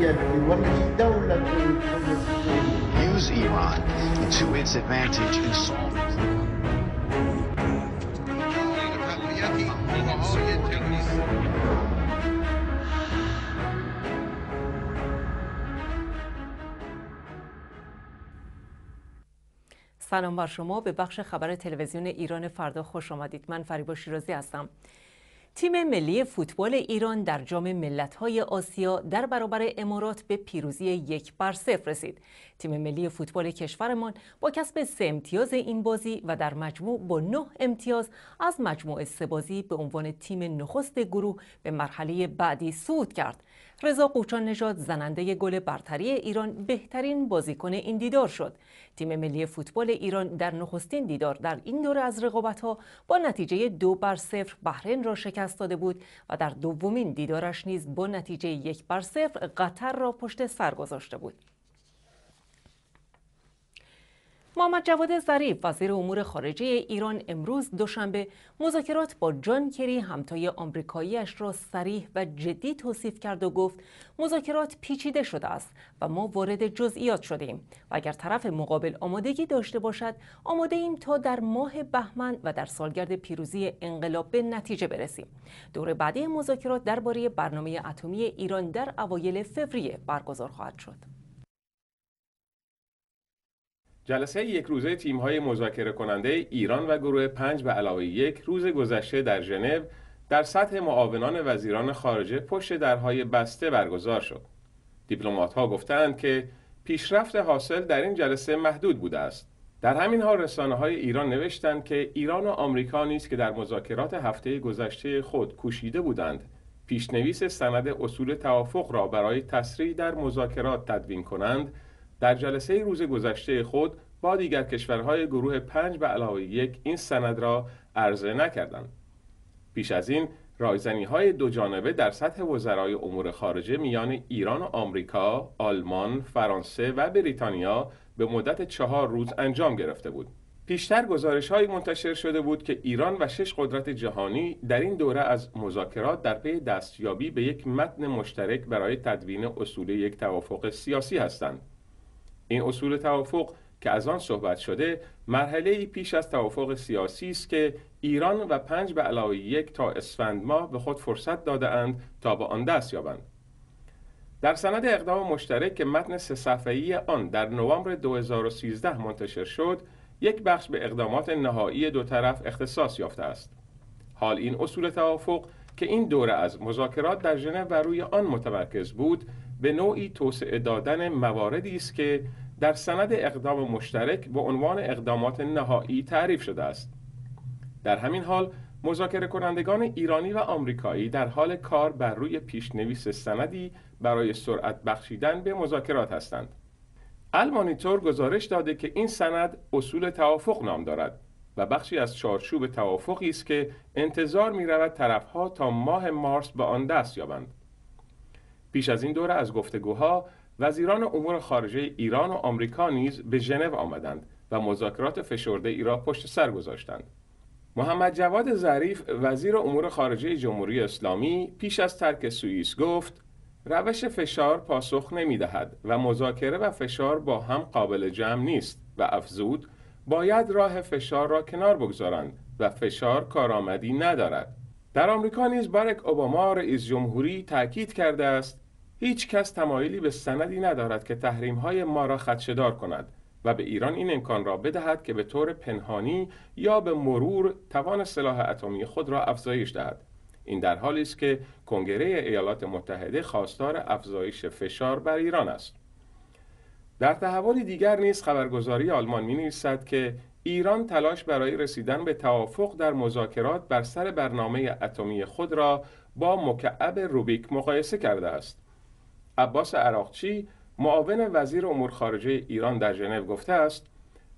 Use Iran to its advantage سلام بر شما به بخش خبر تلویزیون ایران فردا خوش آمدید من فریبا شیرازی هستم تیم ملی فوتبال ایران در جام ملت‌های آسیا در برابر امارات به پیروزی یک بر صفر رسید. تیم ملی فوتبال کشورمان با کسب سه امتیاز این بازی و در مجموع با نه امتیاز از مجموع سه بازی به عنوان تیم نخست گروه به مرحله بعدی صعود کرد. رضا قوچان نژاد زننده گل برتری ایران بهترین بازیکن این دیدار شد تیم ملی فوتبال ایران در نخستین دیدار در این دوره از ها با نتیجه دو بر صفر بحرین را شکست داده بود و در دومین دیدارش نیز با نتیجه یک بر صفر قطر را پشت سر گذاشته بود محمد جواد ظریف وزیر امور خارجه ایران امروز دوشنبه مذاکرات با جان کری همتای آمریکاییش را سریح و جدی توصیف کرد و گفت مذاکرات پیچیده شده است و ما وارد جزئیات شدیم و اگر طرف مقابل آمادگی داشته باشد آماده ایم تا در ماه بهمن و در سالگرد پیروزی انقلاب به نتیجه برسیم دور بعدی مذاکرات درباره برنامه اتمی ایران در اوایل فوریه برگزار خواهد شد جلسه یک روزه تیم های مذاکره کننده ایران و گروه پنج به علاوه یک روز گذشته در ژنو در سطح معاونان وزیران خارجه پشت درهای بسته برگزار شد. دیپلمات ها گفتند که پیشرفت حاصل در این جلسه محدود بوده است. در همین حال رسانه های ایران نوشتند که ایران و آمریکا نیز که در مذاکرات هفته گذشته خود کوشیده بودند پیشنویس سند اصول توافق را برای تسریع در مذاکرات تدوین کنند در جلسه روز گذشته خود با دیگر کشورهای گروه پنج به علاوه یک این سند را عرضه نکردند. پیش از این رایزنی های دو جانبه در سطح وزرای امور خارجه میان ایران و آمریکا، آلمان، فرانسه و بریتانیا به مدت چهار روز انجام گرفته بود. پیشتر گزارش های منتشر شده بود که ایران و شش قدرت جهانی در این دوره از مذاکرات در پی دستیابی به یک متن مشترک برای تدوین اصول یک توافق سیاسی هستند. این اصول توافق که از آن صحبت شده مرحله ای پیش از توافق سیاسی است که ایران و پنج به علاوه یک تا اسفند ماه به خود فرصت داده اند تا به آن دست یابند در سند اقدام مشترک که متن سه صفحه‌ای آن در نوامبر 2013 منتشر شد یک بخش به اقدامات نهایی دو طرف اختصاص یافته است حال این اصول توافق که این دوره از مذاکرات در ژنو و روی آن متمرکز بود به نوعی توسعه دادن مواردی است که در سند اقدام مشترک به عنوان اقدامات نهایی تعریف شده است در همین حال مذاکره کنندگان ایرانی و آمریکایی در حال کار بر روی پیشنویس سندی برای سرعت بخشیدن به مذاکرات هستند المانیتور گزارش داده که این سند اصول توافق نام دارد و بخشی از چارچوب توافقی است که انتظار می رود طرفها تا ماه مارس به آن دست یابند پیش از این دوره از گفتگوها وزیران امور خارجه ایران و آمریکا نیز به ژنو آمدند و مذاکرات فشرده ای را پشت سر گذاشتند محمد جواد ظریف وزیر امور خارجه جمهوری اسلامی پیش از ترک سوئیس گفت روش فشار پاسخ نمی دهد و مذاکره و فشار با هم قابل جمع نیست و افزود باید راه فشار را کنار بگذارند و فشار کارآمدی ندارد در آمریکا نیز بارک اوباما رئیس جمهوری تاکید کرده است هیچ کس تمایلی به سندی ندارد که تحریم‌های ما را خدشدار کند و به ایران این امکان را بدهد که به طور پنهانی یا به مرور توان سلاح اتمی خود را افزایش دهد این در حالی است که کنگره ایالات متحده خواستار افزایش فشار بر ایران است در تحول دیگر نیز خبرگزاری آلمان می که ایران تلاش برای رسیدن به توافق در مذاکرات بر سر برنامه اتمی خود را با مکعب روبیک مقایسه کرده است عباس عراقچی معاون وزیر امور خارجه ایران در ژنو گفته است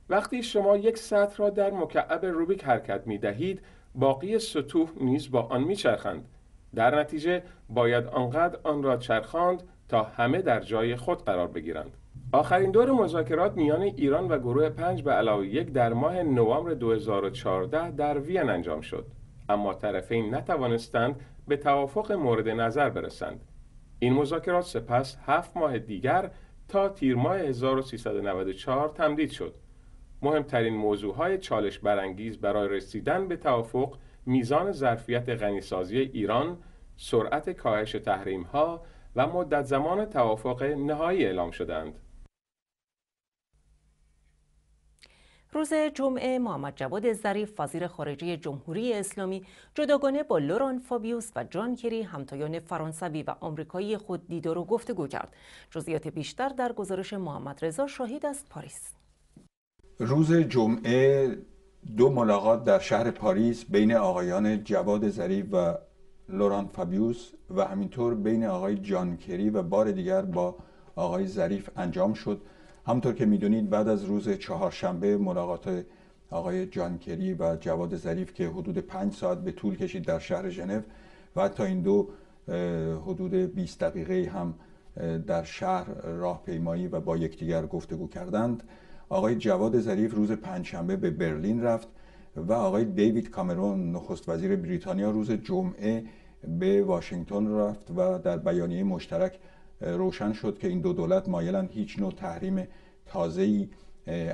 وقتی شما یک سطح را در مکعب روبیک حرکت می دهید باقی سطوح نیز با آن می چرخند. در نتیجه باید آنقدر آن را چرخاند تا همه در جای خود قرار بگیرند. آخرین دور مذاکرات میان ایران و گروه پنج به علاوه یک در ماه نوامبر 2014 در وین انجام شد اما طرفین نتوانستند به توافق مورد نظر برسند این مذاکرات سپس هفت ماه دیگر تا تیر ماه 1394 تمدید شد. مهمترین موضوع های چالش برانگیز برای رسیدن به توافق میزان ظرفیت غنیسازی ایران، سرعت کاهش تحریم ها و مدت زمان توافق نهایی اعلام شدند. روز جمعه محمد جواد ظریف وزیر خارجه جمهوری اسلامی جداگانه با لوران فابیوس و جان کری همتایان فرانسوی و آمریکایی خود دیدار و گفتگو کرد جزئیات بیشتر در گزارش محمد رضا شاهید از پاریس روز جمعه دو ملاقات در شهر پاریس بین آقایان جواد ظریف و لوران فابیوس و همینطور بین آقای جان کری و بار دیگر با آقای ظریف انجام شد همطور که میدونید بعد از روز چهارشنبه ملاقات آقای جان کری و جواد ظریف که حدود پنج ساعت به طول کشید در شهر ژنو و تا این دو حدود 20 دقیقه هم در شهر راهپیمایی و با یکدیگر گفتگو کردند آقای جواد ظریف روز پنجشنبه به برلین رفت و آقای دیوید کامرون نخست وزیر بریتانیا روز جمعه به واشنگتن رفت و در بیانیه مشترک روشن شد که این دو دولت مایلن هیچ نوع تحریم تازه‌ای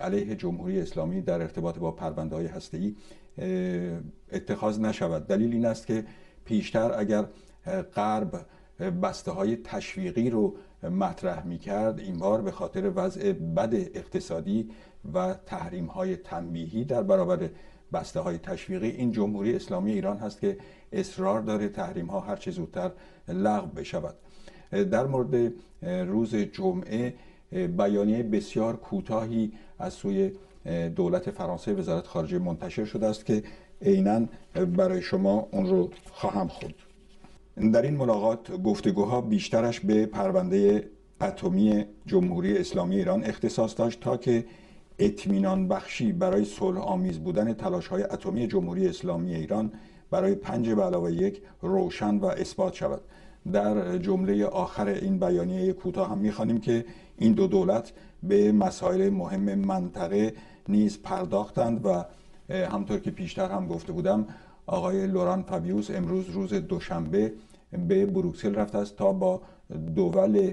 علیه جمهوری اسلامی در ارتباط با پرونده های ای اتخاذ نشود دلیل این است که پیشتر اگر غرب بسته های تشویقی رو مطرح می کرد این بار به خاطر وضع بد اقتصادی و تحریم های تنبیهی در برابر بسته های تشویقی این جمهوری اسلامی ایران هست که اصرار داره تحریم ها هر چه زودتر لغو بشود در مورد روز جمعه بیانیه بسیار کوتاهی از سوی دولت فرانسه وزارت خارجه منتشر شده است که عینا برای شما اون رو خواهم خود در این ملاقات گفتگوها بیشترش به پرونده اتمی جمهوری اسلامی ایران اختصاص داشت تا که اطمینان بخشی برای صلح آمیز بودن تلاش های اتمی جمهوری اسلامی ایران برای پنج به علاوه یک روشن و اثبات شود در جمله آخر این بیانیه کوتاه هم میخوانیم که این دو دولت به مسائل مهم منطقه نیز پرداختند و همطور که پیشتر هم گفته بودم آقای لوران فابیوس امروز روز دوشنبه به بروکسل رفته است تا با دول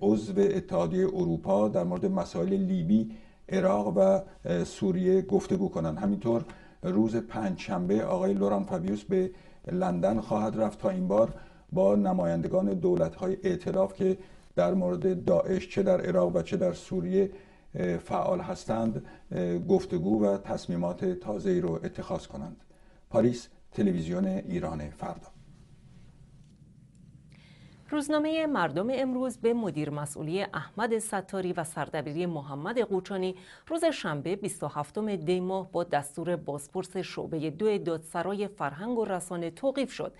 عضو اتحادیه اروپا در مورد مسائل لیبی عراق و سوریه گفتگو کنند همینطور روز پنجشنبه آقای لوران فابیوس به لندن خواهد رفت تا این بار با نمایندگان دولت های اعتلاف که در مورد داعش چه در عراق و چه در سوریه فعال هستند گفتگو و تصمیمات ای رو اتخاذ کنند پاریس تلویزیون ایران فردا روزنامه مردم امروز به مدیر مسئولی احمد ستاری و سردبیری محمد قوچانی روز شنبه 27 دی ماه با دستور بازپرس شعبه دو دادسرای فرهنگ و رسانه توقیف شد.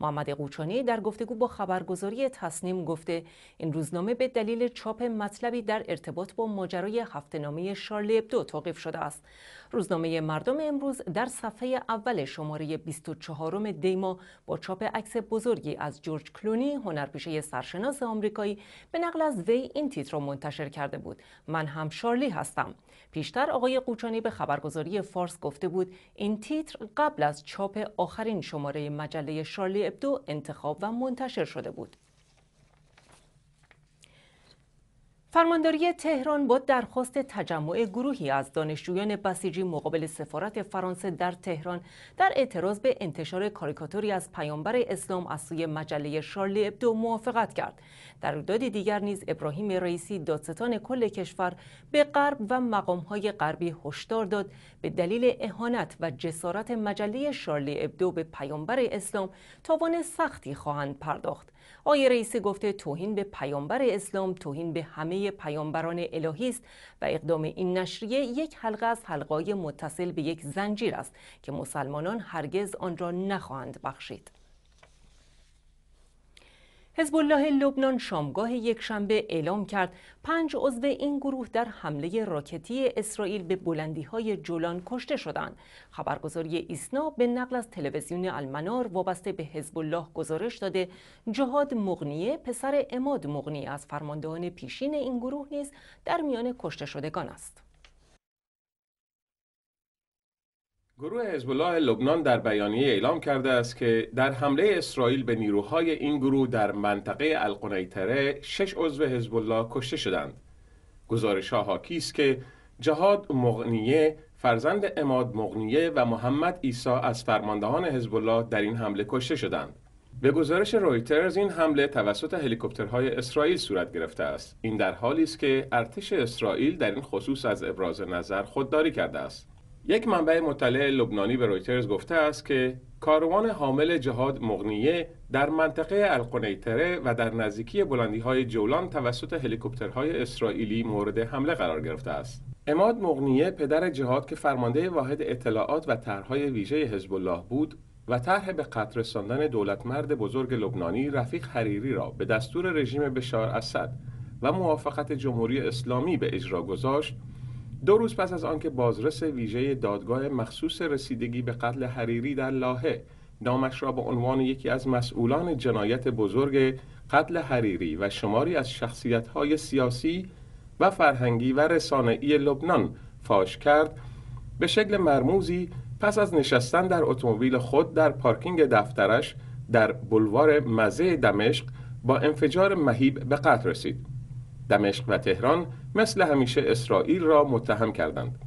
محمد قوچانی در گفتگو با خبرگزاری تصنیم گفته این روزنامه به دلیل چاپ مطلبی در ارتباط با ماجرای نامه شارلی ابدو توقیف شده است روزنامه مردم امروز در صفحه اول شماره 24 دیما با چاپ عکس بزرگی از جورج کلونی هنرپیشه سرشناس آمریکایی به نقل از وی این تیتر را منتشر کرده بود من هم شارلی هستم پیشتر آقای قوچانی به خبرگزاری فارس گفته بود این تیتر قبل از چاپ آخرین شماره مجله شارلی ابدو انتخاب و منتشر شده بود. فرمانداری تهران با درخواست تجمع گروهی از دانشجویان بسیجی مقابل سفارت فرانسه در تهران در اعتراض به انتشار کاریکاتوری از پیامبر اسلام از سوی مجله شارلی ابدو موافقت کرد. در رویداد دیگر نیز ابراهیم رئیسی دادستان کل کشور به غرب و مقامهای غربی هشدار داد به دلیل اهانت و جسارت مجله شارلی ابدو به پیامبر اسلام تاوان سختی خواهند پرداخت. آقای رئیسی گفته توهین به پیامبر اسلام توهین به همه پیامبران الهی است و اقدام این نشریه یک حلقه از حلقای متصل به یک زنجیر است که مسلمانان هرگز آن را نخواهند بخشید حزب الله لبنان شامگاه یکشنبه اعلام کرد پنج عضو این گروه در حمله راکتی اسرائیل به بلندی های جولان کشته شدند. خبرگزاری ایسنا به نقل از تلویزیون المنار وابسته به حزب الله گزارش داده جهاد مغنیه پسر اماد مغنی از فرماندهان پیشین این گروه نیز در میان کشته شدگان است. گروه حزب الله لبنان در بیانیه اعلام کرده است که در حمله اسرائیل به نیروهای این گروه در منطقه القنیتره شش عضو حزب الله کشته شدند. گزارش ها حاکی است که جهاد مغنیه فرزند اماد مغنیه و محمد عیسی از فرماندهان حزب الله در این حمله کشته شدند. به گزارش رویترز این حمله توسط هلیکوپترهای اسرائیل صورت گرفته است. این در حالی است که ارتش اسرائیل در این خصوص از ابراز نظر خودداری کرده است. یک منبع مطلع لبنانی به رویترز گفته است که کاروان حامل جهاد مغنیه در منطقه القنیتره و در نزدیکی بلندی های جولان توسط هلیکوپترهای اسرائیلی مورد حمله قرار گرفته است. اماد مغنیه پدر جهاد که فرمانده واحد اطلاعات و طرحهای ویژه حزب الله بود و طرح به قتل رساندن مرد بزرگ لبنانی رفیق حریری را به دستور رژیم بشار اسد و موافقت جمهوری اسلامی به اجرا گذاشت دو روز پس از آنکه بازرس ویژه دادگاه مخصوص رسیدگی به قتل حریری در لاهه نامش را به عنوان یکی از مسئولان جنایت بزرگ قتل حریری و شماری از شخصیت‌های سیاسی و فرهنگی و رسانه‌ای لبنان فاش کرد به شکل مرموزی پس از نشستن در اتومبیل خود در پارکینگ دفترش در بلوار مزه دمشق با انفجار مهیب به قتل رسید دمشق و تهران مثل همیشه اسرائیل را متهم کردند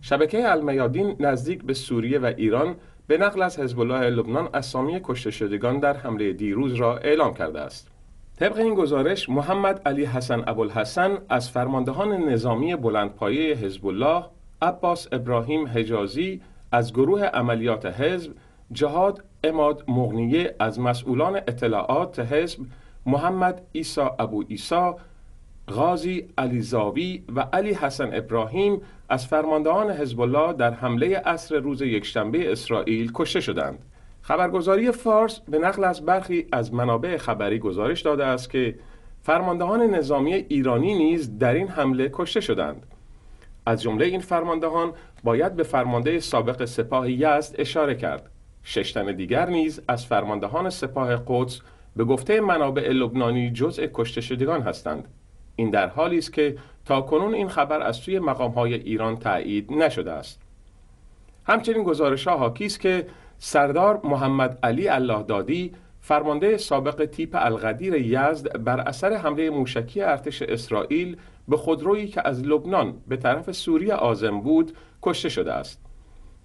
شبکه المیادین نزدیک به سوریه و ایران به نقل از حزب الله لبنان اسامی کشته شدگان در حمله دیروز را اعلام کرده است طبق این گزارش محمد علی حسن ابوالحسن از فرماندهان نظامی بلندپایه حزب الله عباس ابراهیم حجازی از گروه عملیات حزب جهاد اماد مغنیه از مسئولان اطلاعات حزب محمد ایسا ابو عیسی غازی زاوی و علی حسن ابراهیم از فرماندهان حزب الله در حمله عصر روز یکشنبه اسرائیل کشته شدند. خبرگزاری فارس به نقل از برخی از منابع خبری گزارش داده است که فرماندهان نظامی ایرانی نیز در این حمله کشته شدند. از جمله این فرماندهان باید به فرمانده سابق سپاه یزد اشاره کرد. تن دیگر نیز از فرماندهان سپاه قدس به گفته منابع لبنانی جزء کشته شدگان هستند. این در حالی است که تا کنون این خبر از سوی های ایران تایید نشده است همچنین گزارش ها حاکی است که سردار محمد علی الله دادی فرمانده سابق تیپ القدیر یزد بر اثر حمله موشکی ارتش اسرائیل به خودرویی که از لبنان به طرف سوریه آزم بود کشته شده است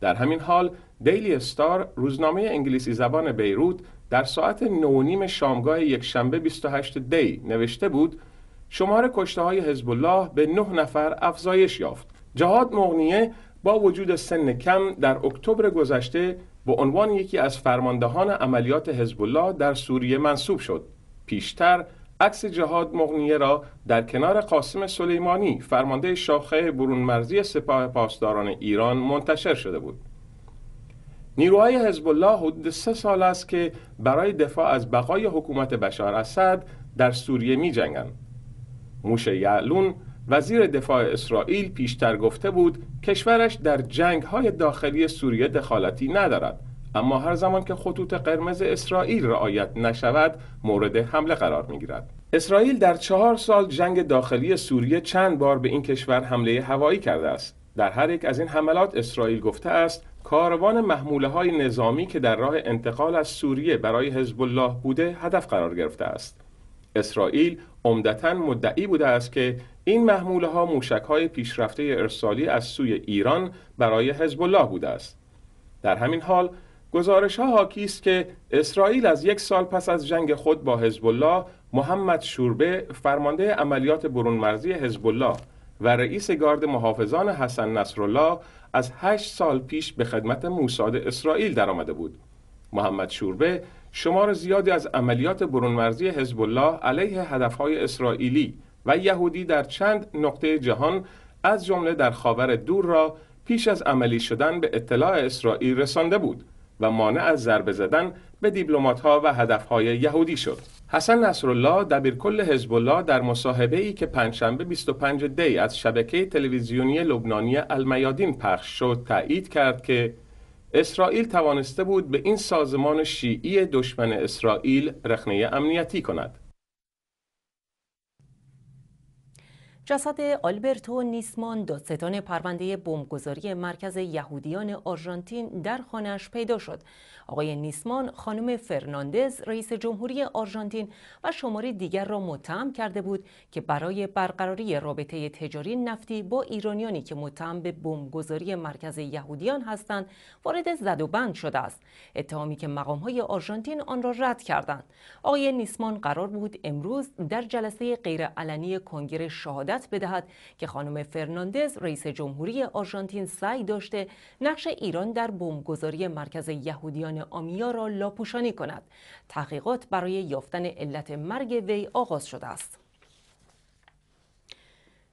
در همین حال دیلی استار روزنامه انگلیسی زبان بیروت در ساعت نونیم شامگاه یکشنبه 28 دی نوشته بود شمار کشته های حزب الله به نه نفر افزایش یافت جهاد مغنیه با وجود سن کم در اکتبر گذشته به عنوان یکی از فرماندهان عملیات حزب الله در سوریه منصوب شد پیشتر عکس جهاد مغنیه را در کنار قاسم سلیمانی فرمانده شاخه برون مرزی سپاه پاسداران ایران منتشر شده بود نیروهای حزب الله حدود سه سال است که برای دفاع از بقای حکومت بشار اسد در سوریه می جنگند موش یعلون وزیر دفاع اسرائیل پیشتر گفته بود کشورش در جنگ های داخلی سوریه دخالتی ندارد اما هر زمان که خطوط قرمز اسرائیل رعایت نشود مورد حمله قرار می گیرد. اسرائیل در چهار سال جنگ داخلی سوریه چند بار به این کشور حمله هوایی کرده است. در هر یک از این حملات اسرائیل گفته است کاروان محموله های نظامی که در راه انتقال از سوریه برای حزب الله بوده هدف قرار گرفته است. اسرائیل عمدتا مدعی بوده است که این محموله ها موشک های پیشرفته ارسالی از سوی ایران برای حزب الله بوده است در همین حال گزارش ها حاکی است که اسرائیل از یک سال پس از جنگ خود با حزب الله محمد شوربه فرمانده عملیات برون مرزی حزب الله و رئیس گارد محافظان حسن نصرالله از هشت سال پیش به خدمت موساد اسرائیل درآمده بود محمد شوربه شمار زیادی از عملیات برونمرزی حزب الله علیه هدفهای اسرائیلی و یهودی در چند نقطه جهان از جمله در خاور دور را پیش از عملی شدن به اطلاع اسرائیل رسانده بود و مانع از ضربه زدن به دیپلمات‌ها و هدفهای یهودی شد. حسن نصرالله دبیرکل حزب الله در مصاحبه ای که پنجشنبه 25 دی از شبکه تلویزیونی لبنانی المیادین پخش شد تایید کرد که اسرائیل توانسته بود به این سازمان شیعی دشمن اسرائیل رخنه امنیتی کند جسد آلبرتو نیسمان دادستان پرونده بمبگذاری مرکز یهودیان آرژانتین در خانهاش پیدا شد. آقای نیسمان خانم فرناندز رئیس جمهوری آرژانتین و شماری دیگر را متهم کرده بود که برای برقراری رابطه تجاری نفتی با ایرانیانی که متهم به بمبگذاری مرکز یهودیان هستند وارد زد و بند شده است. اتهامی که مقامهای آرژانتین آن را رد کردند. آقای نیسمان قرار بود امروز در جلسه غیرعلنی کنگره شهادت بدهد که خانم فرناندز رئیس جمهوری آرژانتین سعی داشته نقش ایران در بمبگذاری مرکز یهودیان آمیا را لاپوشانی کند تحقیقات برای یافتن علت مرگ وی آغاز شده است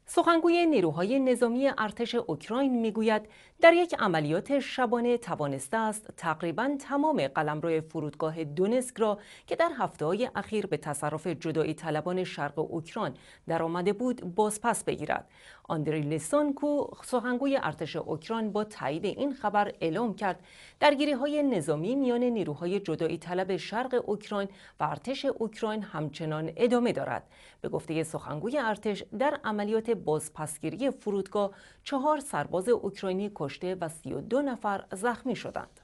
سخنگوی نیروهای نظامی ارتش اوکراین میگوید در یک عملیات شبانه توانسته است تقریبا تمام قلمرو فرودگاه دونسک را که در هفته های اخیر به تصرف جدایی طلبان شرق اوکراین درآمده بود بازپس بگیرد آندری لسانکو سخنگوی ارتش اوکراین با تایید این خبر اعلام کرد درگیری های نظامی میان نیروهای جدایی طلب شرق اوکراین و ارتش اوکراین همچنان ادامه دارد به گفته سخنگوی ارتش در عملیات بازپسگیری فرودگاه چهار سرباز اوکراینی کشته و 32 نفر زخمی شدند.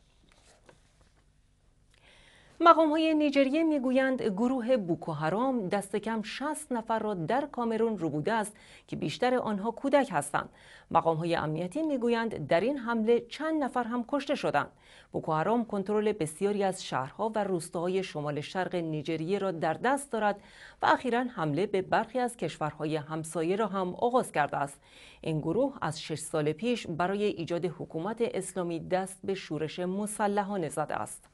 مقام های نیجریه میگویند گروه بوکو حرام دست کم 60 نفر را در کامرون ربوده است که بیشتر آنها کودک هستند. مقام های امنیتی میگویند در این حمله چند نفر هم کشته شدند. بوکو کنترل بسیاری از شهرها و روستاهای شمال شرق نیجریه را در دست دارد و اخیرا حمله به برخی از کشورهای همسایه را هم آغاز کرده است. این گروه از شش سال پیش برای ایجاد حکومت اسلامی دست به شورش مسلحانه زده است.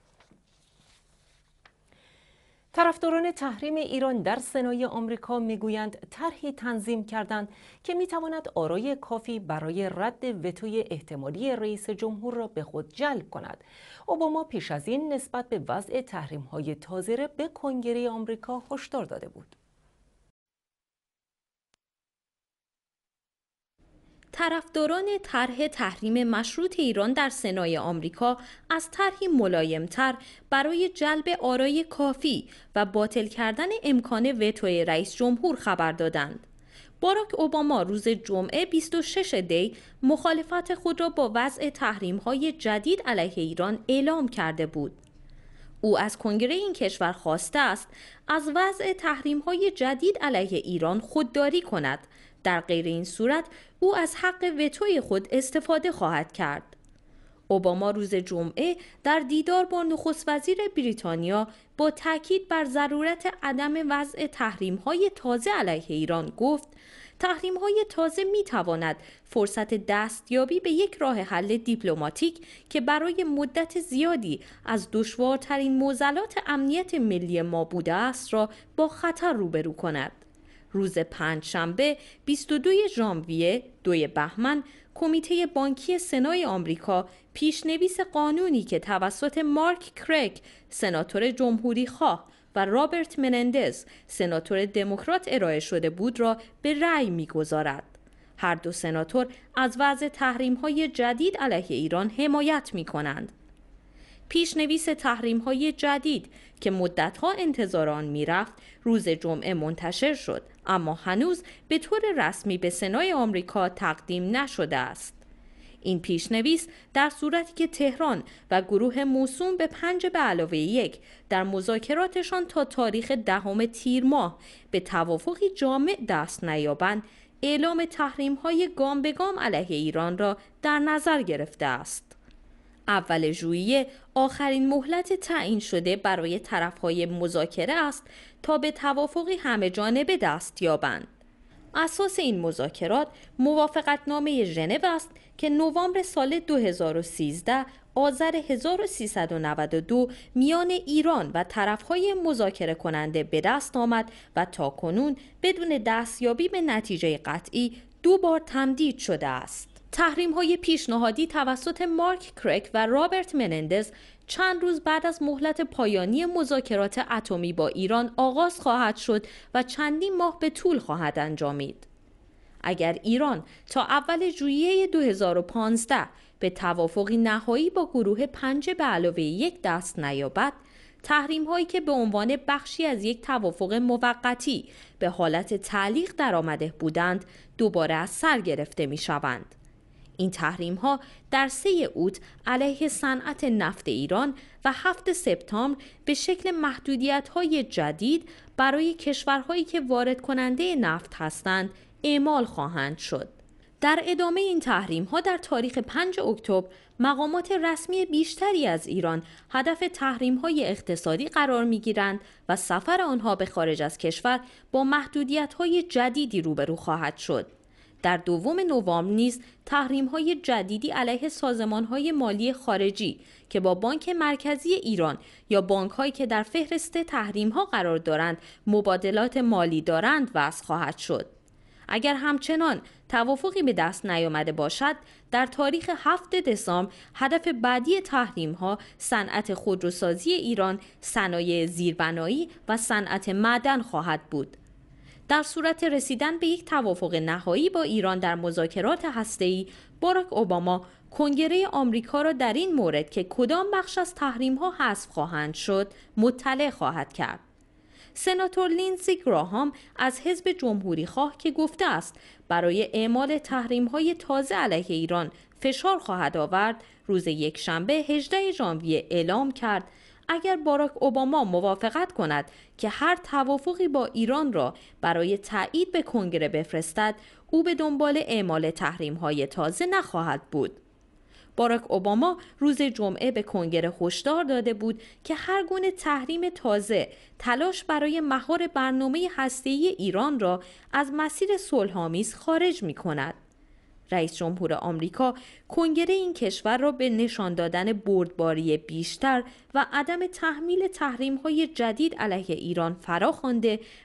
طرفداران تحریم ایران در سنای آمریکا میگویند طرحی تنظیم کردند که میتواند آرای کافی برای رد وتوی احتمالی رئیس جمهور را به خود جلب کند اوباما پیش از این نسبت به وضع تحریم های تازه به کنگره آمریکا هشدار داده بود طرفداران طرح تحریم مشروط ایران در سنای آمریکا از طرحی ملایمتر برای جلب آرای کافی و باطل کردن امکان وتوی رئیس جمهور خبر دادند. باراک اوباما روز جمعه 26 دی مخالفت خود را با وضع تحریم های جدید علیه ایران اعلام کرده بود. او از کنگره این کشور خواسته است از وضع تحریم های جدید علیه ایران خودداری کند در غیر این صورت او از حق وتوی خود استفاده خواهد کرد. اوباما روز جمعه در دیدار با نخست وزیر بریتانیا با تاکید بر ضرورت عدم وضع تحریم های تازه علیه ایران گفت تحریم های تازه می تواند فرصت دستیابی به یک راه حل دیپلماتیک که برای مدت زیادی از دشوارترین موزلات امنیت ملی ما بوده است را با خطر روبرو کند. روز شنبه 22 ژانویه دوی بهمن کمیته بانکی سنای آمریکا پیشنویس قانونی که توسط مارک کرک سناتور جمهوری خواه و رابرت منندز سناتور دموکرات ارائه شده بود را به رأی میگذارد. هر دو سناتور از وضع تحریم های جدید علیه ایران حمایت می کنند. پیشنویس تحریم های جدید که مدتها انتظار آن میرفت روز جمعه منتشر شد اما هنوز به طور رسمی به سنای آمریکا تقدیم نشده است این پیشنویس در صورتی که تهران و گروه موسوم به پنج به علاوه یک در مذاکراتشان تا تاریخ دهم تیر ماه به توافقی جامع دست نیابند اعلام تحریم های گام به گام علیه ایران را در نظر گرفته است. اول ژوئیه آخرین مهلت تعیین شده برای طرفهای مذاکره است تا به توافقی همه جانبه دست یابند. اساس این مذاکرات موافقت نامه ژنو است که نوامبر سال 2013 آذر 1392 میان ایران و طرفهای مذاکره کننده به دست آمد و تا کنون بدون دستیابی به نتیجه قطعی دو بار تمدید شده است. تحریم های پیشنهادی توسط مارک کرک و رابرت منندز چند روز بعد از مهلت پایانی مذاکرات اتمی با ایران آغاز خواهد شد و چندین ماه به طول خواهد انجامید. اگر ایران تا اول ژوئیه 2015 به توافقی نهایی با گروه پنج به علاوه یک دست نیابد، تحریم هایی که به عنوان بخشی از یک توافق موقتی به حالت تعلیق درآمده بودند، دوباره از سر گرفته می شوند. این تحریم ها در سه اوت علیه صنعت نفت ایران و هفت سپتامبر به شکل محدودیت های جدید برای کشورهایی که وارد کننده نفت هستند اعمال خواهند شد. در ادامه این تحریم ها در تاریخ 5 اکتبر مقامات رسمی بیشتری از ایران هدف تحریم های اقتصادی قرار می گیرند و سفر آنها به خارج از کشور با محدودیت های جدیدی روبرو خواهد شد. در دوم نوامبر نیز تحریم های جدیدی علیه سازمان های مالی خارجی که با بانک مرکزی ایران یا بانک که در فهرست تحریم ها قرار دارند مبادلات مالی دارند وضع خواهد شد. اگر همچنان توافقی به دست نیامده باشد در تاریخ 7 دسامبر هدف بعدی تحریم ها صنعت خودروسازی ایران، صنایع زیربنایی و صنعت معدن خواهد بود. در صورت رسیدن به یک توافق نهایی با ایران در مذاکرات هسته‌ای باراک اوباما کنگره آمریکا را در این مورد که کدام بخش از تحریم حذف خواهند شد مطلع خواهد کرد سناتور لینزی گراهام از حزب جمهوری خواه که گفته است برای اعمال تحریم های تازه علیه ایران فشار خواهد آورد روز یکشنبه 18 ژانویه اعلام کرد اگر باراک اوباما موافقت کند که هر توافقی با ایران را برای تایید به کنگره بفرستد او به دنبال اعمال تحریم های تازه نخواهد بود باراک اوباما روز جمعه به کنگره هشدار داده بود که هر گونه تحریم تازه تلاش برای مهار برنامه هسته‌ای ایران را از مسیر صلحآمیز خارج می کند. رئیس جمهور آمریکا کنگره این کشور را به نشان دادن بردباری بیشتر و عدم تحمیل تحریم های جدید علیه ایران فرا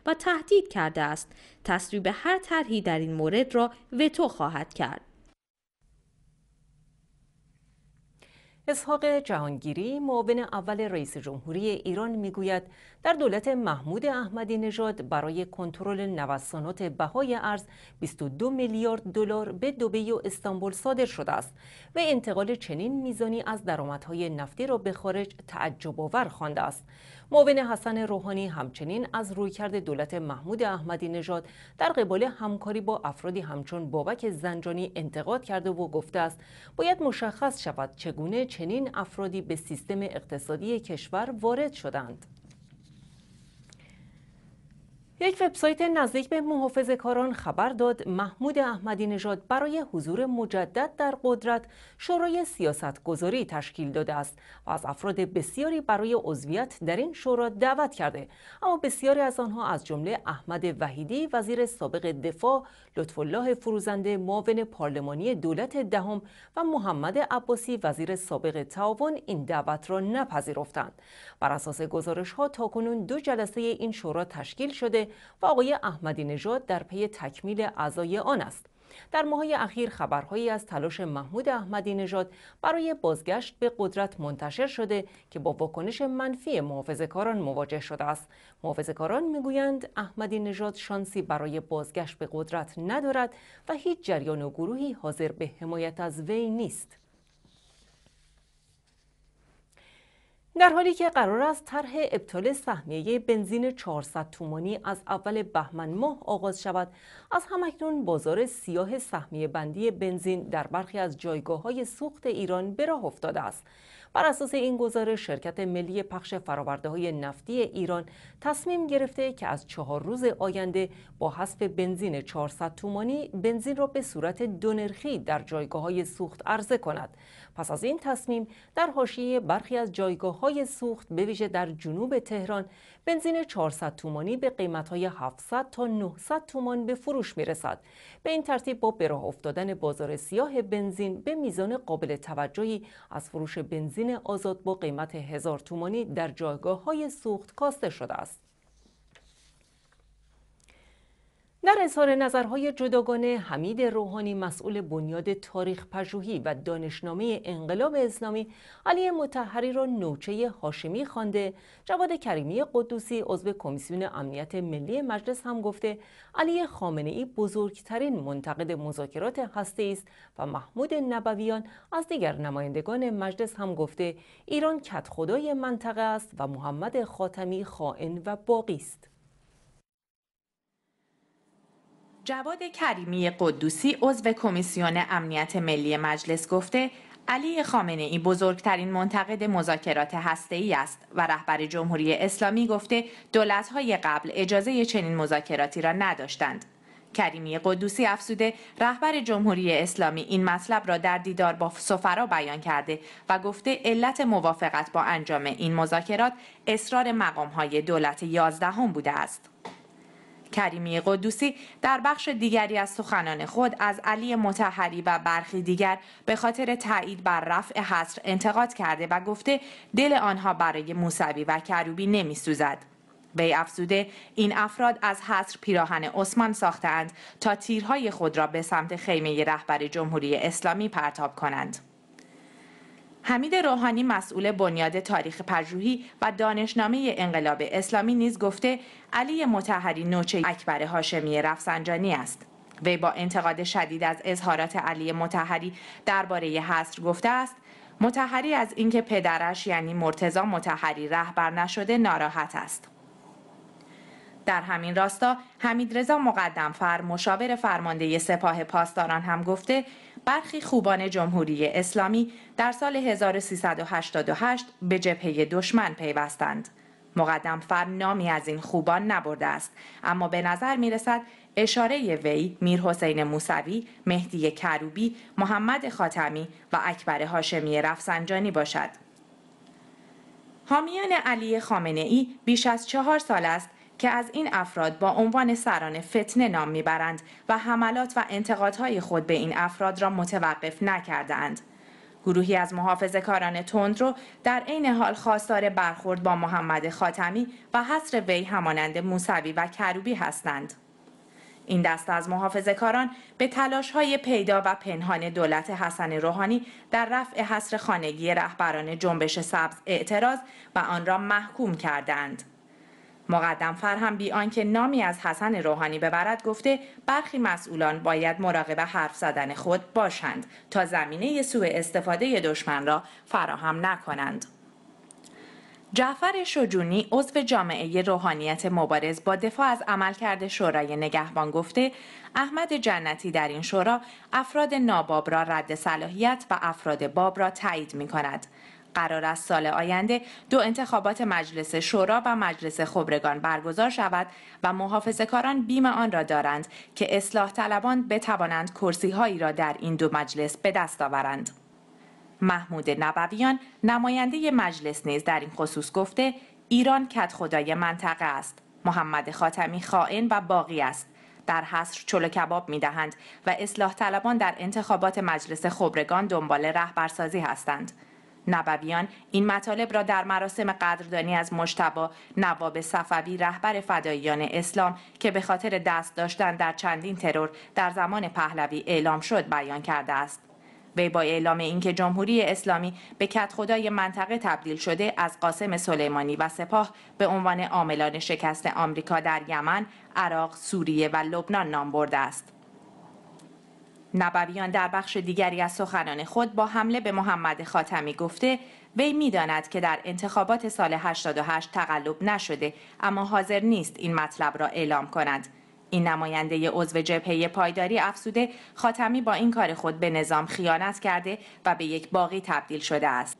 و تهدید کرده است تصویب هر طرحی در این مورد را وتو خواهد کرد اسحاق جهانگیری معاون اول رئیس جمهوری ایران میگوید در دولت محمود احمدی نژاد برای کنترل نوسانات بهای ارز 22 میلیارد دلار به دبی و استانبول صادر شده است و انتقال چنین میزانی از درآمدهای نفتی را به خارج تعجب آور خوانده است معاون حسن روحانی همچنین از رویکرد دولت محمود احمدی نژاد در قبال همکاری با افرادی همچون بابک زنجانی انتقاد کرده و گفته است باید مشخص شود چگونه چنین افرادی به سیستم اقتصادی کشور وارد شدند یک وبسایت نزدیک به محافظ کاران خبر داد محمود احمدی نژاد برای حضور مجدد در قدرت شورای گذاری تشکیل داده است و از افراد بسیاری برای عضویت در این شورا دعوت کرده اما بسیاری از آنها از جمله احمد وحیدی وزیر سابق دفاع لطفالله فروزنده معاون پارلمانی دولت دهم و محمد عباسی وزیر سابق تعاون این دعوت را نپذیرفتند بر اساس گزارش ها تاکنون دو جلسه این شورا تشکیل شده و آقای احمدی نژاد در پی تکمیل اعضای آن است در ماهای اخیر خبرهایی از تلاش محمود احمدی نژاد برای بازگشت به قدرت منتشر شده که با واکنش منفی محافظهکاران مواجه شده است محافظهکاران میگویند احمدی نژاد شانسی برای بازگشت به قدرت ندارد و هیچ جریان و گروهی حاضر به حمایت از وی نیست در حالی که قرار است طرح ابطال سهمیه بنزین 400 تومانی از اول بهمن ماه آغاز شود از همکنون بازار سیاه سهمیه بندی بنزین در برخی از جایگاه های سوخت ایران به راه افتاده است بر اساس این گزارش شرکت ملی پخش فراورده های نفتی ایران تصمیم گرفته که از چهار روز آینده با حذف بنزین 400 تومانی بنزین را به صورت دونرخی در جایگاه های سوخت عرضه کند پس از این تصمیم در حاشیه برخی از جایگاه های سوخت به ویژه در جنوب تهران بنزین 400 تومانی به قیمتهای 700 تا 900 تومان به فروش میرسد به این ترتیب با براه افتادن بازار سیاه بنزین به میزان قابل توجهی از فروش بنزین آزاد با قیمت 1000 تومانی در جایگاه های سوخت کاسته شده است در اظهار نظرهای جداگانه حمید روحانی مسئول بنیاد تاریخ پژوهی و دانشنامه انقلاب اسلامی علی متحری را نوچه هاشمی خوانده جواد کریمی قدوسی عضو کمیسیون امنیت ملی مجلس هم گفته علی خامنه ای بزرگترین منتقد مذاکرات هسته است و محمود نبویان از دیگر نمایندگان مجلس هم گفته ایران کت خدای منطقه است و محمد خاتمی خائن و باقی است جواد کریمی قدوسی عضو کمیسیون امنیت ملی مجلس گفته علی خامنه ای بزرگترین منتقد مذاکرات ای است و رهبر جمهوری اسلامی گفته های قبل اجازه چنین مذاکراتی را نداشتند. کریمی قدوسی افسوده رهبر جمهوری اسلامی این مطلب را در دیدار با سفرا بیان کرده و گفته علت موافقت با انجام این مذاکرات اصرار های دولت یازدهم بوده است. کریمی قدوسی در بخش دیگری از سخنان خود از علی متحری و برخی دیگر به خاطر تایید بر رفع حصر انتقاد کرده و گفته دل آنها برای موسوی و کروبی نمی سوزد. به افزوده این افراد از حصر پیراهن عثمان ساختند تا تیرهای خود را به سمت خیمه رهبر جمهوری اسلامی پرتاب کنند. حمید روحانی مسئول بنیاد تاریخ پژوهی و دانشنامه انقلاب اسلامی نیز گفته علی متحری نوچه اکبر هاشمی رفسنجانی است وی با انتقاد شدید از اظهارات علی متحری درباره حصر گفته است متحری از اینکه پدرش یعنی مرتزا متحری رهبر نشده ناراحت است در همین راستا مقدم فر مشاور فرمانده سپاه پاسداران هم گفته برخی خوبان جمهوری اسلامی در سال 1388 به جبهه دشمن پیوستند. مقدم مقدمفر نامی از این خوبان نبرده است اما به نظر می رسد اشاره وی میر حسین موسوی، مهدی کروبی، محمد خاتمی و اکبر هاشمی رفسنجانی باشد. حامیان علی خامنه ای بیش از چهار سال است که از این افراد با عنوان سران فتنه نام میبرند و حملات و انتقادهای خود به این افراد را متوقف نکردند. گروهی از محافظ کاران تند رو در عین حال خواستار برخورد با محمد خاتمی و حصر وی همانند موسوی و کروبی هستند. این دست از محافظه کاران به تلاش های پیدا و پنهان دولت حسن روحانی در رفع حصر خانگی رهبران جنبش سبز اعتراض و آن را محکوم کردند. مقدم فر هم بی آنکه نامی از حسن روحانی ببرد گفته برخی مسئولان باید مراقب حرف زدن خود باشند تا زمینه سوء استفاده دشمن را فراهم نکنند. جعفر شجونی عضو جامعه روحانیت مبارز با دفاع از عملکرد شورای نگهبان گفته احمد جنتی در این شورا افراد ناباب را رد صلاحیت و افراد باب را تایید می کند. قرار است سال آینده دو انتخابات مجلس شورا و مجلس خبرگان برگزار شود و کاران بیم آن را دارند که اصلاح طلبان بتوانند کرسی هایی را در این دو مجلس به دست آورند. محمود نبویان نماینده مجلس نیز در این خصوص گفته ایران کت خدای منطقه است. محمد خاتمی خائن و باقی است. در حصر چلو کباب می دهند و اصلاح طلبان در انتخابات مجلس خبرگان دنبال رهبرسازی هستند. نبویان این مطالب را در مراسم قدردانی از مشتبا نواب صفوی رهبر فداییان اسلام که به خاطر دست داشتن در چندین ترور در زمان پهلوی اعلام شد بیان کرده است وی با اعلام اینکه جمهوری اسلامی به کت خدای منطقه تبدیل شده از قاسم سلیمانی و سپاه به عنوان عاملان شکست آمریکا در یمن، عراق، سوریه و لبنان نام برده است. نبویان در بخش دیگری از سخنان خود با حمله به محمد خاتمی گفته وی میداند که در انتخابات سال 88 تقلب نشده اما حاضر نیست این مطلب را اعلام کند این نماینده عضو جبهه پایداری افسوده خاتمی با این کار خود به نظام خیانت کرده و به یک باقی تبدیل شده است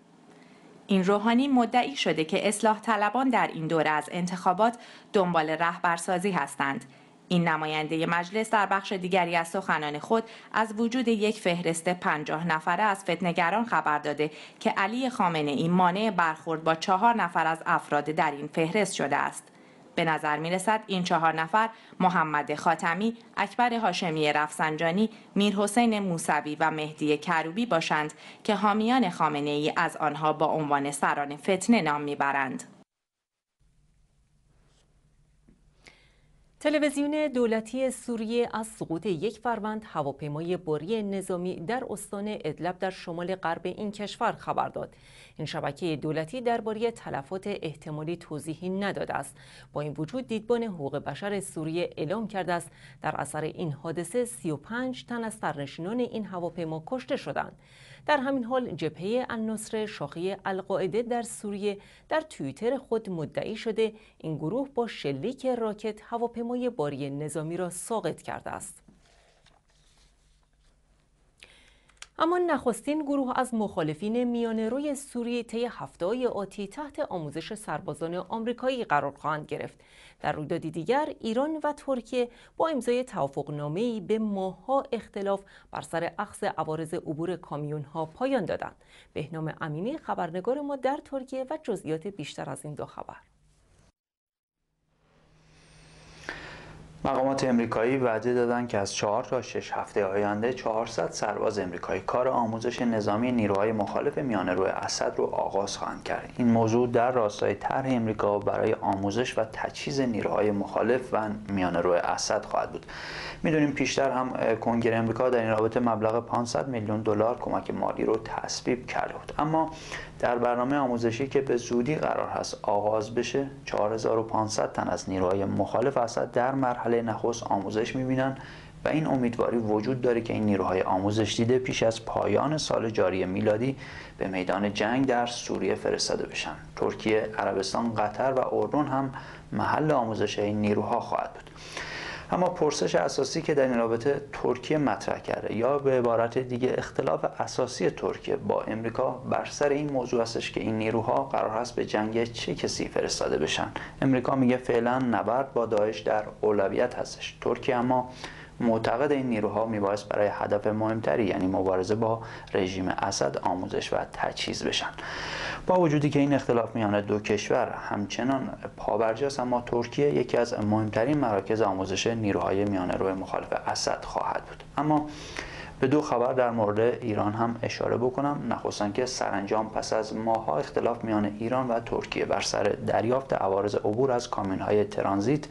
این روحانی مدعی شده که اصلاح طلبان در این دوره از انتخابات دنبال رهبرسازی هستند این نماینده مجلس در بخش دیگری از سخنان خود از وجود یک فهرست پنجاه نفره از فتنگران خبر داده که علی خامنه این مانع برخورد با چهار نفر از افراد در این فهرست شده است. به نظر می رسد این چهار نفر محمد خاتمی، اکبر هاشمی رفسنجانی، میرحسین موسوی و مهدی کروبی باشند که حامیان خامنه ای از آنها با عنوان سران فتنه نام برند. تلویزیون دولتی سوریه از سقوط یک فروند هواپیمای باری نظامی در استان ادلب در شمال غرب این کشور خبر داد. این شبکه دولتی درباره تلفات احتمالی توضیحی نداده است با این وجود دیدبان حقوق بشر سوریه اعلام کرده است در اثر این حادثه 35 تن از سرنشینان این هواپیما کشته شدند در همین حال جبهه النصر شاخه القاعده در سوریه در توییتر خود مدعی شده این گروه با شلیک راکت هواپیمای باری نظامی را ساقط کرده است اما نخستین گروه از مخالفین میانه روی سوریه طی هفته آتی تحت آموزش سربازان آمریکایی قرار خواهند گرفت. در رویدادی دیگر ایران و ترکیه با امضای ای به ماها اختلاف بر سر اخذ عوارض عبور ها پایان دادند. بهنام امینی خبرنگار ما در ترکیه و جزئیات بیشتر از این دو خبر مقامات امریکایی وعده دادند که از چهار تا شش هفته آینده 400 سرباز امریکایی کار آموزش نظامی نیروهای مخالف میانه روی اسد رو آغاز خواهند کرد. این موضوع در راستای طرح امریکا برای آموزش و تجهیز نیروهای مخالف و میانه روی اسد خواهد بود. میدونیم پیشتر هم کنگره امریکا در این رابطه مبلغ 500 میلیون دلار کمک مالی رو تصویب کرده بود. اما در برنامه آموزشی که به زودی قرار هست آغاز بشه 4500 تن از نیروهای مخالف اسد در مرحله نخست آموزش میبینن و این امیدواری وجود داره که این نیروهای آموزش دیده پیش از پایان سال جاری میلادی به میدان جنگ در سوریه فرستاده بشن ترکیه، عربستان، قطر و اردن هم محل آموزش این نیروها خواهد بود اما پرسش اساسی که در این رابطه ترکیه مطرح کرده یا به عبارت دیگه اختلاف اساسی ترکیه با امریکا بر سر این موضوع هستش که این نیروها قرار هست به جنگ چه کسی فرستاده بشن امریکا میگه فعلا نبرد با داعش در اولویت هستش ترکیه اما معتقد این نیروها میبایست برای هدف مهمتری یعنی مبارزه با رژیم اسد آموزش و تجهیز بشن با وجودی که این اختلاف میان دو کشور همچنان پابرجاست اما ترکیه یکی از مهمترین مراکز آموزش نیروهای میانه روی مخالف اسد خواهد بود اما به دو خبر در مورد ایران هم اشاره بکنم نخستن که سرانجام پس از ماها اختلاف میان ایران و ترکیه بر سر دریافت عوارض عبور از های ترانزیت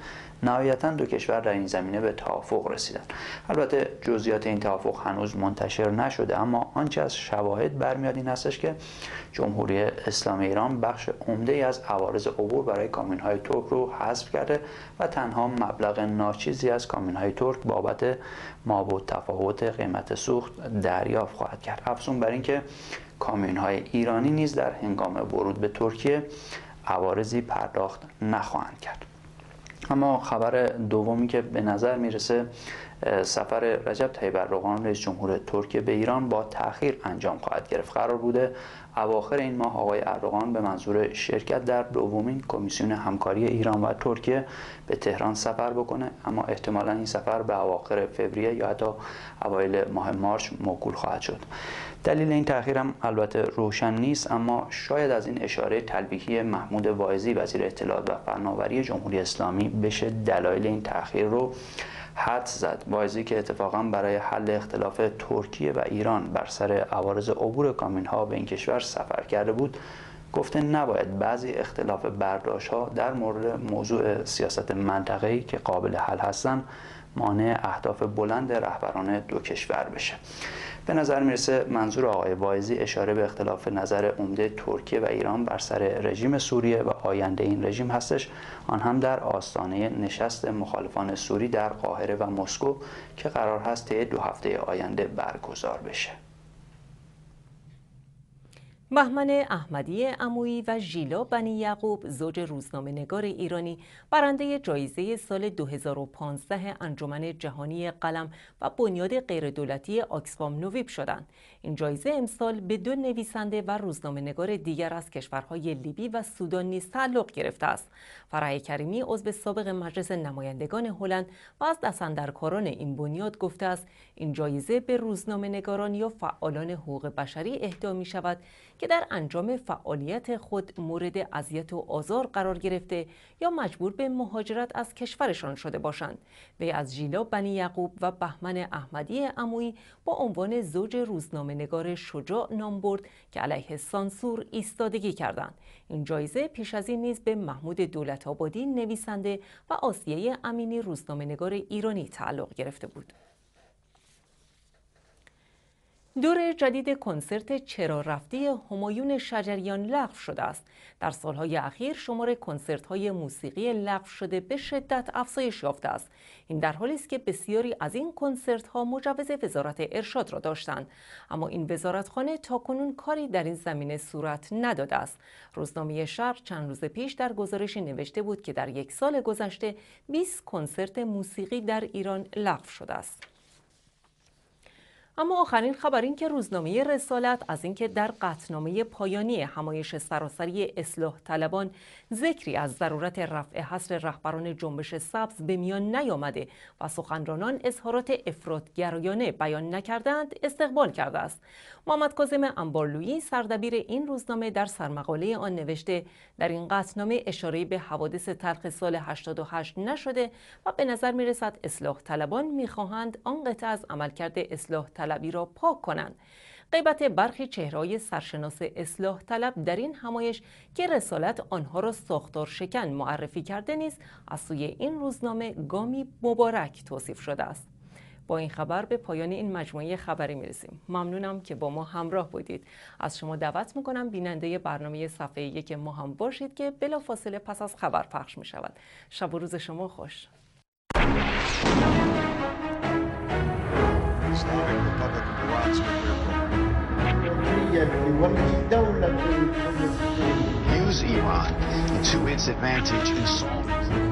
نهایتا دو کشور در این زمینه به توافق رسیدند البته جزئیات این توافق هنوز منتشر نشده اما آنچه از شواهد برمیاد این هستش که جمهوری اسلامی ایران بخش عمده ای از عوارض عبور برای های ترک رو حذف کرده و تنها مبلغ ناچیزی از های ترک بابت مابود تفاوت قیمت سوخت دریافت خواهد کرد افزون بر اینکه کامیون های ایرانی نیز در هنگام ورود به ترکیه عوارضی پرداخت نخواهند کرد اما خبر دومی که به نظر میرسه سفر رجب طیب اردوغان رئیس جمهور ترکیه به ایران با تاخیر انجام خواهد گرفت قرار بوده اواخر این ماه آقای اردوغان به منظور شرکت در دومین کمیسیون همکاری ایران و ترکیه به تهران سفر بکنه اما احتمالا این سفر به اواخر فوریه یا حتی اوایل ماه مارچ موکول خواهد شد دلیل این تاخیر هم البته روشن نیست اما شاید از این اشاره تلبیهی محمود وایزی وزیر اطلاعات و فناوری جمهوری اسلامی بشه دلایل این تاخیر رو حد زد ازی که اتفاقا برای حل اختلاف ترکیه و ایران بر سر عوارض عبور کامین ها به این کشور سفر کرده بود گفته نباید بعضی اختلاف برداشت ها در مورد موضوع سیاست منطقه‌ای که قابل حل هستند مانع اهداف بلند رهبران دو کشور بشه به نظر میرسه منظور آقای وایزی اشاره به اختلاف نظر عمده ترکیه و ایران بر سر رژیم سوریه و آینده این رژیم هستش آن هم در آستانه نشست مخالفان سوری در قاهره و مسکو که قرار هست طی دو هفته آینده برگزار بشه بهمن احمدی امویی و ژیلا بنی یعقوب زوج روزنامه نگار ایرانی برنده جایزه سال 2015 انجمن جهانی قلم و بنیاد غیردولتی آکسفام نویب شدند. این جایزه امسال به دو نویسنده و روزنامه نگار دیگر از کشورهای لیبی و سودان نیز تعلق گرفته است فرح کریمی عضو سابق مجلس نمایندگان هلند و از دستاندرکاران این بنیاد گفته است این جایزه به نگاران یا فعالان حقوق بشری اهدا می شود که در انجام فعالیت خود مورد اذیت و آزار قرار گرفته یا مجبور به مهاجرت از کشورشان شده باشند وی از ژیلا بنی یعقوب و بهمن احمدی عمویی با عنوان زوج روزنامه روزنامه نگار شجاع نام برد که علیه سانسور ایستادگی کردند. این جایزه پیش از این نیز به محمود دولت آبادی نویسنده و آسیه امینی روزنامه نگار ایرانی تعلق گرفته بود. دور جدید کنسرت چرا رفتی همایون شجریان لغو شده است در سالهای اخیر شمار کنسرت های موسیقی لغو شده به شدت افزایش یافته است این در حالی است که بسیاری از این کنسرت ها مجوز وزارت ارشاد را داشتند اما این وزارتخانه تاکنون کاری در این زمینه صورت نداده است روزنامه شهر چند روز پیش در گزارش نوشته بود که در یک سال گذشته 20 کنسرت موسیقی در ایران لغو شده است اما آخرین خبر این که روزنامه رسالت از اینکه در قطنامه پایانی همایش سراسری اصلاح طلبان ذکری از ضرورت رفع حصر رهبران جنبش سبز به میان نیامده و سخنرانان اظهارات گرایانه بیان نکردند استقبال کرده است محمد کاظم انبارلویی سردبیر این روزنامه در سرمقاله آن نوشته در این قطنامه اشاره به حوادث تلخ سال 88 نشده و به نظر میرسد اصلاح طلبان میخواهند آن قطعه از عملکرد اصلاح طلبان طلبی را پاک کنند غیبت برخی چهرهای سرشناس اصلاح طلب در این همایش که رسالت آنها را ساختار شکن معرفی کرده نیست، از سوی این روزنامه گامی مبارک توصیف شده است با این خبر به پایان این مجموعه خبری میرسیم ممنونم که با ما همراه بودید از شما دعوت میکنم بیننده برنامه صفحه یک ما هم باشید که بلافاصله پس از خبر پخش میشود شب و روز شما خوش Islamic Republic of Iran's nuclear program. Use Iran to its advantage in solve